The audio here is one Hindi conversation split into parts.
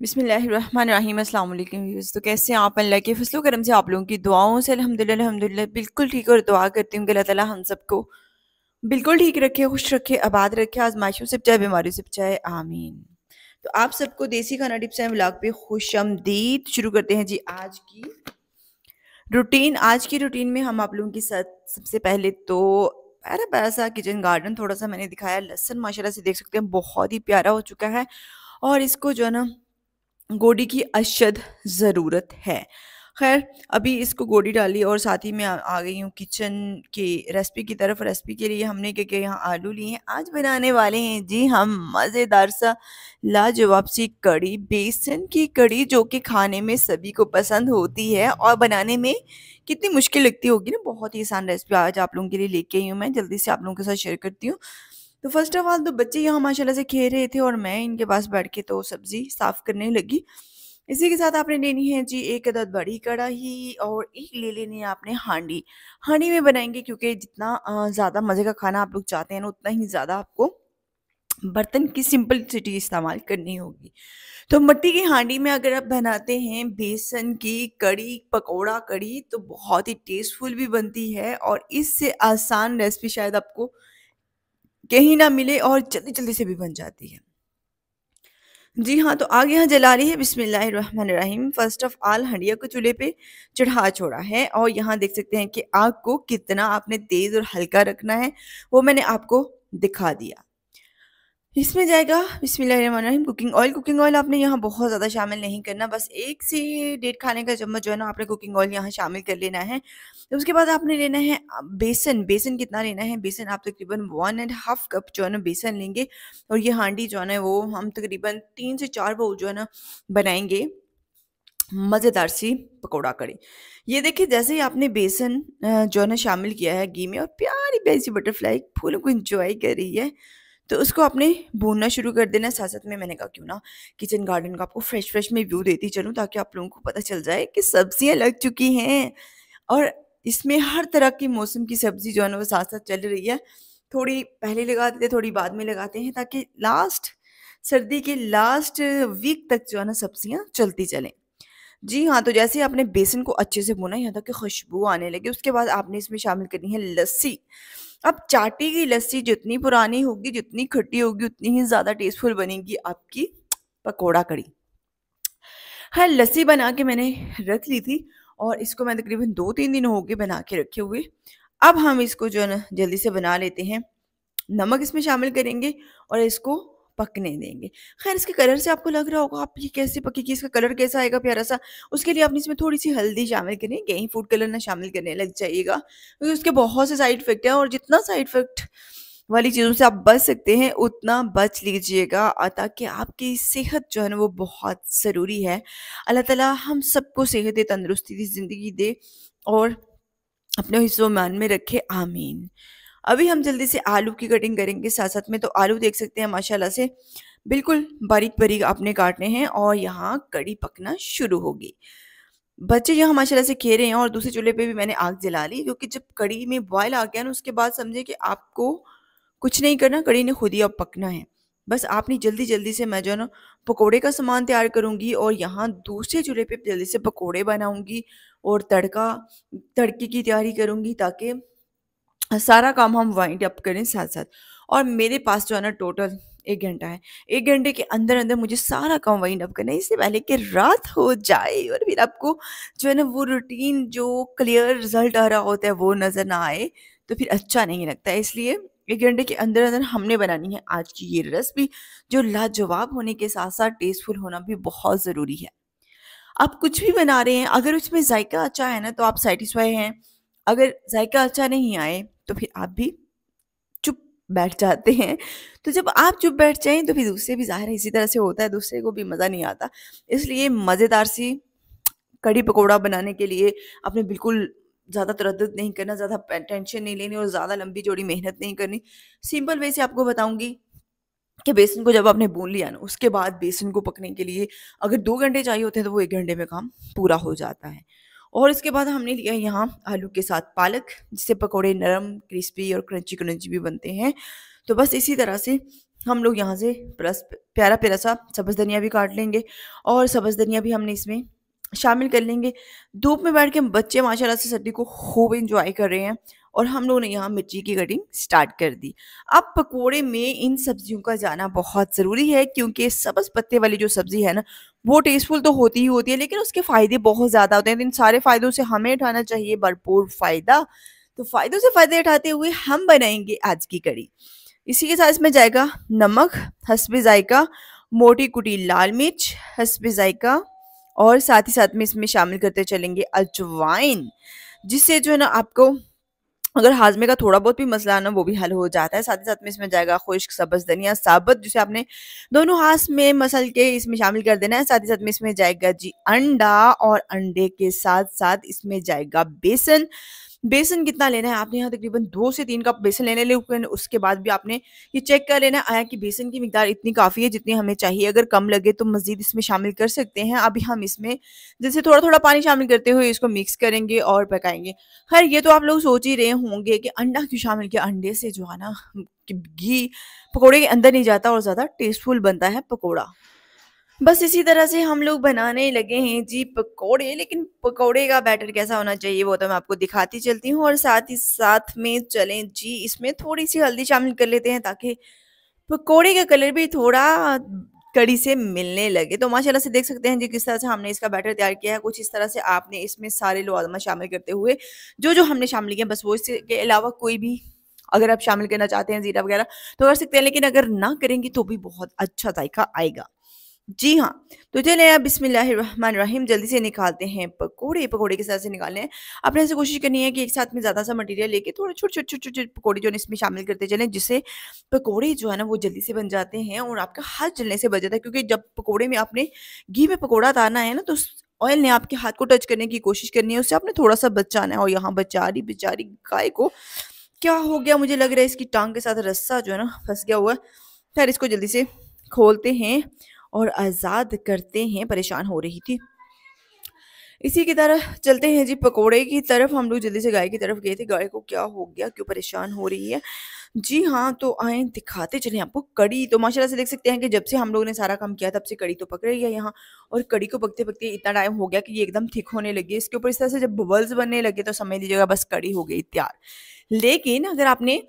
बिसमीम अल्लाम व्यूज़ तो कैसे आप अल्लाह के फसलो करम से आप लोगों की दुआओं से अल्हम्दुलिल्लाह अल्हम्दुलिल्लाह बिल्कुल ठीक और दुआ करती हूँ कि अल्लाह ताला हम सबको बिल्कुल ठीक रखे खुश रखे आबाद रखे आजमाइशों से बचाए बीमारियों से बचाए आमीन तो आप सबको देसी खाना टिप्स एंड ब्लॉग पे खुश आमदीद शुरू करते हैं जी आज की रूटीन आज की रूटीन में हम आप लोगों के साथ सबसे पहले तो प्यारा प्यारा सा किचन गार्डन थोड़ा सा मैंने दिखाया लहसन माशाल्लाह से देख सकते हैं बहुत ही प्यारा हो चुका है और इसको जो है ना गोडी की अशद ज़रूरत है खैर अभी इसको गोडी डाली और साथ ही मैं आ, गई हूँ किचन की रेसिपी की तरफ रेसिपी के लिए हमने क्या क्या यहाँ आलू लिए हैं आज बनाने वाले हैं जी हम मज़ेदार सा लाजवाब सी कड़ी बेसन की कड़ी जो कि खाने में सभी को पसंद होती है और बनाने में कितनी मुश्किल लगती होगी ना बहुत ही आसान रेसिपी आज आप लोगों के लिए लेके आई हूँ मैं जल्दी से आप लोगों के साथ शेयर करती हूँ तो फर्स्ट ऑफ ऑल तो बच्चे यहाँ माशाल्लाह से खेल रहे थे और मैं इनके पास बैठ के तो सब्ज़ी साफ़ करने लगी इसी के साथ आपने लेनी है जी एक अदद बड़ी कढ़ाई और एक ले लेनी है आपने हांडी हांडी में बनाएंगे क्योंकि जितना ज़्यादा मज़े का खाना आप लोग चाहते हैं ना उतना ही ज़्यादा आपको बर्तन की सिंपलिसिटी इस्तेमाल करनी होगी तो मट्टी की हांडी में अगर आप बनाते हैं बेसन की कड़ी पकौड़ा कड़ी तो बहुत ही टेस्टफुल भी बनती है और इससे आसान रेसिपी शायद आपको कहीं ना मिले और जल्दी जल्दी से भी बन जाती है जी हाँ तो आगे यहाँ जला रही है बिस्मिल्लाहिर्रहमानिर्रहीम फर्स्ट ऑफ आल हंडिया को चूल्हे पे चढ़ा छोड़ा है और यहाँ देख सकते हैं कि आग को कितना आपने तेज़ और हल्का रखना है वो मैंने आपको दिखा दिया इसमें जाएगा बिस्मिल्लाहिर्रहमानिर्रहीम कुकिंग ऑयल कुकिंग ऑयल आपने यहाँ बहुत ज़्यादा शामिल नहीं करना बस एक से डेढ़ खाने का चम्मच जो है ना आपने कुकिंग ऑयल यहाँ शामिल कर लेना है तो उसके बाद आपने लेना है बेसन बेसन कितना लेना है बेसन आप तकरीबन वन एंड हाफ कप जो है ना बेसन लेंगे और ये हांडी जो है ना वो हम तकरीबन तीन से चार बोल जो है ना बनाएंगे मज़ेदार सी पकौड़ा कड़ी ये देखिए जैसे ही आपने बेसन जो है ना शामिल किया है घी में और प्यारी प्यारी सी बटरफ्लाई फूलों को इंजॉय कर रही है तो उसको आपने भूनना शुरू कर देना साथ साथ में मैंने कहा क्यों ना किचन गार्डन का आपको फ्रेश फ्रेश में व्यू देती चलूँ ताकि आप लोगों को पता चल जाए कि सब्जियाँ लग चुकी हैं और इसमें हर तरह की मौसम की सब्जी जो है ना वो साथ साथ चल रही है थोड़ी पहले लगा देते थोड़ी बाद में लगाते हैं ताकि लास्ट सर्दी के लास्ट वीक तक जो है ना सब्जियाँ चलती चलें जी हाँ तो जैसे आपने बेसन को अच्छे से भुना यहाँ तक कि खुशबू आने लगे उसके बाद आपने इसमें शामिल करनी है लस्सी अब चाटी की लस्सी जितनी पुरानी होगी जितनी खट्टी होगी उतनी ही ज़्यादा टेस्टफुल बनेगी आपकी पकौड़ा कड़ी हाँ लस्सी बना के मैंने रख ली थी और इसको मैं तकरीबन दो तीन दिन हो गए बना के रखे हुए अब हम इसको जो है ना जल्दी से बना लेते हैं नमक इसमें शामिल करेंगे और इसको पकने देंगे खैर इसके कलर से आपको लग रहा होगा आप ये कैसे पकेगी इसका कलर कैसा आएगा प्यारा सा उसके लिए आपने इसमें थोड़ी सी हल्दी शामिल करें गेहूँ फूड कलर ना शामिल करने लग जाइएगा क्योंकि उसके बहुत से साइड इफेक्ट हैं और जितना साइड इफेक्ट वाली चीज़ों से आप बच सकते हैं उतना बच लीजिएगा ताकि आपकी सेहत जो है ना वो बहुत ज़रूरी है अल्लाह ताला हम सबको सेहत दे तंदरुस्ती दे ज़िंदगी दे और अपने हिस्सों मान में रखे आमीन अभी हम जल्दी से आलू की कटिंग करेंगे साथ साथ में तो आलू देख सकते हैं माशाल्लाह से बिल्कुल बारीक बारीक आपने काटने हैं और यहाँ कड़ी पकना शुरू होगी बच्चे यहाँ माशाल्लाह से खेरे हैं और दूसरे चूल्हे पे भी मैंने आग जला ली क्योंकि जब कड़ी में बॉयल आ गया ना उसके बाद समझे कि आपको कुछ नहीं करना कड़ी ने खुद ही अब पकना है बस आपने जल्दी जल्दी से मैं जो है ना पकौड़े का सामान तैयार करूंगी और यहाँ दूसरे चूल्हे पे जल्दी से पकौड़े बनाऊंगी और तड़का तड़के की तैयारी करूँगी ताकि सारा काम हम वाइंड अप करें साथ साथ और मेरे पास जो है ना टोटल एक घंटा है एक घंटे के अंदर अंदर मुझे सारा काम वाइंड अप करना है इससे पहले कि रात हो जाए और फिर आपको जो है ना वो रूटीन जो क्लियर रिजल्ट आ रहा होता है वो नज़र ना आए तो फिर अच्छा नहीं लगता है इसलिए एक घंटे के अंदर अंदर हमने बनानी है आज की ये रेसिपी जो लाजवाब होने के साथ साथ टेस्टफुल होना भी बहुत ज़रूरी है आप कुछ भी बना रहे हैं अगर उसमें जायका अच्छा है ना तो आप सेटिस्फाई हैं अगर जायका अच्छा नहीं आए तो फिर आप भी चुप बैठ जाते हैं तो जब आप चुप बैठ जाएं तो फिर दूसरे भी ज़ाहिर है इसी तरह से होता है दूसरे को भी मज़ा नहीं आता इसलिए मज़ेदार सी कड़ी पकौड़ा बनाने के लिए आपने बिल्कुल ज़्यादा तरद नहीं करना ज़्यादा टेंशन नहीं लेनी और ज़्यादा लंबी जोड़ी मेहनत नहीं करनी सिंपल वे से आपको बताऊंगी कि बेसन को जब आपने भून लिया ना उसके बाद बेसन को पकने के लिए अगर दो घंटे चाहिए होते हैं तो वो एक घंटे में काम पूरा हो जाता है और इसके बाद हमने लिया यहाँ आलू के साथ पालक जिससे पकौड़े नरम क्रिस्पी और क्रंची क्रंची भी बनते हैं तो बस इसी तरह से हम लोग यहाँ से प्लस प्यारा प्यारा सा सब्ज़ धनिया भी काट लेंगे और सब्ज़ धनिया भी हमने इसमें शामिल कर लेंगे धूप में बैठ के बच्चे माशाल्लाह से सर्दी को खूब इंजॉय कर रहे हैं और हम लोगों ने यहाँ मिर्ची की कटिंग स्टार्ट कर दी अब पकोड़े में इन सब्जियों का जाना बहुत ज़रूरी है क्योंकि सब्ज पत्ते वाली जो सब्ज़ी है ना वो टेस्टफुल तो होती ही होती है लेकिन उसके फ़ायदे बहुत ज़्यादा होते हैं तो इन सारे फ़ायदों से हमें उठाना चाहिए भरपूर फ़ायदा तो फ़ायदों से फ़ायदे उठाते हुए हम बनाएंगे आज की कड़ी इसी के साथ इसमें जाएगा नमक हसब जायका मोटी कुटी लाल मिर्च हसब जायका और साथ ही साथ में इसमें शामिल करते चलेंगे अजवाइन जिससे जो है ना आपको अगर हाजमे का थोड़ा बहुत भी मसला ना वो भी हल हो जाता है साथ ही साथ में इसमें जाएगा खुश्क सब्ज धनिया साबत जिसे आपने दोनों हाथ में मसल के इसमें शामिल कर देना है साथ ही साथ में इसमें जाएगा जी अंडा और अंडे के साथ साथ इसमें जाएगा बेसन बेसन कितना लेना है आपने यहाँ तकरीबन दो से तीन कप बेसन लेने है लेकिन उसके बाद भी आपने ये चेक कर लेना आया कि बेसन की मकदार इतनी काफ़ी है जितनी हमें चाहिए अगर कम लगे तो मज़ीद इसमें शामिल कर सकते हैं अभी हम इसमें जैसे थोड़ा थोड़ा पानी शामिल करते हुए इसको मिक्स करेंगे और पकाएंगे खैर ये तो आप लोग सोच ही रहे होंगे कि अंडा क्यों शामिल किया अंडे से जो है ना घी पकौड़े के अंदर नहीं जाता और ज़्यादा टेस्टफुल बनता है पकौड़ा बस इसी तरह से हम लोग बनाने लगे हैं जी पकोड़े लेकिन पकोड़े का बैटर कैसा होना चाहिए वो तो मैं आपको दिखाती चलती हूँ और साथ ही साथ में चलें जी इसमें थोड़ी सी हल्दी शामिल कर लेते हैं ताकि पकोड़े का कलर भी थोड़ा कड़ी से मिलने लगे तो माशाल्लाह से देख सकते हैं जी किस तरह से हमने इसका बैटर तैयार किया है कुछ इस तरह से आपने इसमें सारे लवाजमा शामिल करते हुए जो जो हमने शामिल किया बस वो इसके अलावा कोई भी अगर आप शामिल करना चाहते हैं ज़ीरा वगैरह तो कर सकते हैं लेकिन अगर ना करेंगे तो भी बहुत अच्छा जायका आएगा जी हाँ तो चले अब बिस्मिल्लाम जल्दी से निकालते हैं पकोड़े पकोड़े के साथ से निकालने आपने ऐसे कोशिश करनी है कि एक साथ में ज़्यादा सा मटेरियल लेके थोड़े छोटे छोटे छोटे छोटे पकौड़े जो है इसमें शामिल करते चलें जिससे पकोड़े जो है ना वो जल्दी से बन जाते हैं और आपका हाथ जलने से बच जाता है क्योंकि जब पकौड़े में आपने घी में पकौड़ा तारना है ना तो ऑयल ने आपके हाथ को टच करने की कोशिश करनी है उससे आपने थोड़ा सा बचाना है और यहाँ बचारी बेचारी गाय को क्या हो गया मुझे लग रहा है इसकी टांग के साथ रस्सा जो है ना फंस गया हुआ है खैर इसको जल्दी से खोलते हैं और आज़ाद करते हैं परेशान हो रही थी इसी की तरह चलते हैं जी पकोड़े की तरफ हम लोग जल्दी से गाय की तरफ गए थे गाय को क्या हो गया क्यों परेशान हो रही है जी हाँ तो आए दिखाते चले आपको कड़ी तो माशाल्लाह से देख सकते हैं कि जब से हम लोगों ने सारा काम किया तब से कड़ी तो पक रही है यहाँ और कड़ी को पकते पकते इतना टाइम हो गया कि ये एकदम थिक होने लगी इसके ऊपर इस तरह से जब बबल्स बनने लगे तो समझ लीजिएगा बस कड़ी हो गई तैयार लेकिन अगर आपने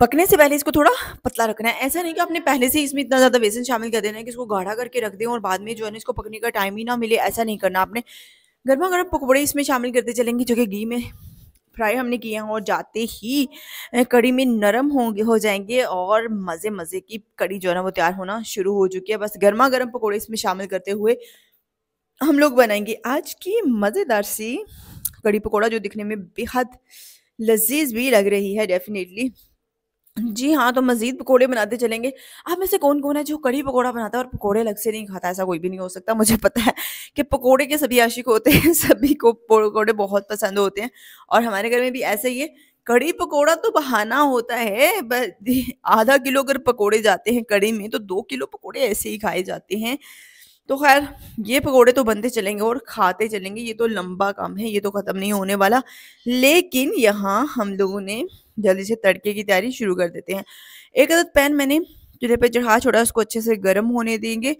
पकने से पहले इसको थोड़ा पतला रखना है ऐसा नहीं कि आपने पहले से इसमें इतना ज़्यादा बेसन शामिल कर देना है कि इसको गाढ़ा करके रख दें और बाद में जो है ना इसको पकने का टाइम ही ना मिले ऐसा नहीं करना आपने गर्मा गर्म पकौड़े इसमें शामिल करते चलेंगे जो कि घी में फ्राई हमने किए हैं और जाते ही कड़ी में नरम होंगे हो जाएंगे और मज़े मज़े की कड़ी जो है ना वो तैयार होना शुरू हो चुकी है बस गर्मा गर्म पकौड़े इसमें शामिल करते हुए हम लोग बनाएंगे आज की मज़ेदार सी कड़ी पकौड़ा जो दिखने में बेहद लजीज भी लग रही है डेफिनेटली जी हाँ, तो मज़ीद पकोड़े बनाते चलेंगे। आप में से कौन-कौन है जो कढ़ी पकोड़ा बनाता है और पकोड़े अलग से नहीं खाता? ऐसा कोई भी नहीं हो सकता। मुझे पता है कि पकोड़े के सभी आशिक होते हैं, सभी को पकोड़े बहुत पसंद होते हैं और हमारे घर में भी ऐसा ही है। कढ़ी पकोड़ा तो बहाना होता है आधा किलो अगर पकौड़े जाते हैं कढ़ी में तो दो किलो पकौड़े ऐसे ही खाए जाते हैं। तो ख़ैर ये पकौड़े तो बनते चलेंगे और खाते चलेंगे, ये तो लंबा काम है, ये तो ख़त्म नहीं होने वाला। लेकिन यहाँ हम लोगों ने जल्दी से तड़के की तैयारी शुरू कर देते हैं एक अदद पैन मैंने चूल्हे पर चढ़ा छोड़ा उसको अच्छे से गर्म होने देंगे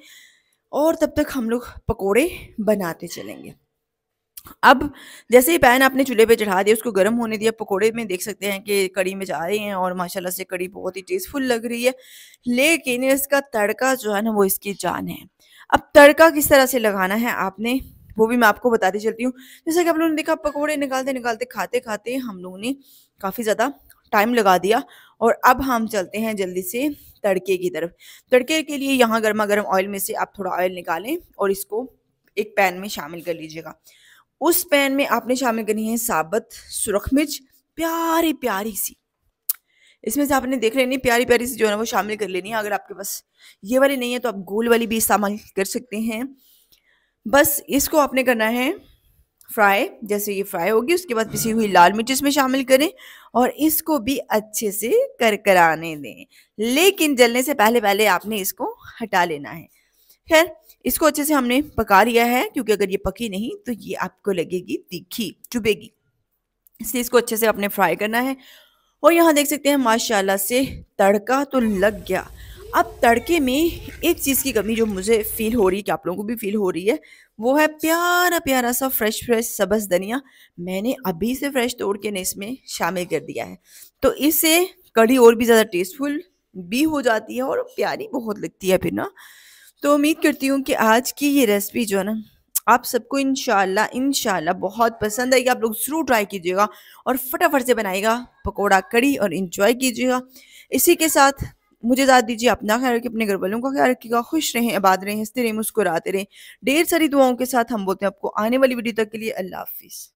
और तब तक हम लोग पकौड़े बनाते चलेंगे अब जैसे ही पैन आपने चूल्हे पे चढ़ा दिया उसको गर्म होने दिया पकोड़े में देख सकते हैं कि कड़ी में जा रहे हैं और माशाल्लाह से कड़ी बहुत ही टेस्टफुल लग रही है लेकिन इसका तड़का जो है ना वो इसकी जान है अब तड़का किस तरह से लगाना है आपने वो भी मैं आपको बताती चलती हूँ जैसे कि आप लोगों ने देखा पकौड़े निकालते निकालते खाते खाते हम लोगों ने काफ़ी ज़्यादा टाइम लगा दिया और अब हम चलते हैं जल्दी से तड़के की तरफ तड़के के लिए यहाँ गर्मा गर्म ऑयल में से आप थोड़ा ऑयल निकालें और इसको एक पैन में शामिल कर लीजिएगा उस पैन में आपने शामिल करनी है साबत सुरख मिर्च प्यारी प्यारी सी इसमें से आपने देख लेनी प्यारी प्यारी सी जो है ना वो शामिल कर लेनी है अगर आपके पास ये वाली नहीं है तो आप गोल वाली भी इस्तेमाल कर सकते हैं बस इसको आपने करना है फ्राई जैसे ये फ्राई होगी उसके बाद पिसी हुई लाल मिर्च इसमें शामिल करें और इसको भी अच्छे से करकराने दें लेकिन जलने से पहले पहले आपने इसको हटा लेना है खैर इसको अच्छे से हमने पका लिया है क्योंकि अगर ये पकी नहीं तो ये आपको लगेगी तीखी चुभेगी इसलिए इसको अच्छे से आपने फ्राई करना है और यहाँ देख सकते हैं माशाल्लाह से तड़का तो लग गया अब तड़के में एक चीज़ की कमी जो मुझे फील हो रही है कि आप लोगों को भी फील हो रही है वो है प्यारा प्यारा सा फ्रेश फ्रेश सबस धनिया मैंने अभी से फ्रेश तोड़ के ने इसमें शामिल कर दिया है तो इससे कड़ी और भी ज़्यादा टेस्टफुल भी हो जाती है और प्यारी बहुत लगती है फिर ना तो उम्मीद करती हूँ कि आज की ये रेसिपी जो है ना आप सबको इन शह बहुत पसंद आएगी आप लोग ज़रूर ट्राई कीजिएगा और फटाफट से बनाएगा पकौड़ा कड़ी और इन्जॉय कीजिएगा इसी के साथ मुझे याद दीजिए अपना ख्याल रखिए अपने घर वालों का ख्याल रखिएगा खुश रहें आबाद रहें हंसते रहें मुस्कुराते रहें ढेर सारी दुआओं के साथ हम बोलते हैं आपको आने वाली वीडियो तक के लिए अल्लाह हाफिज़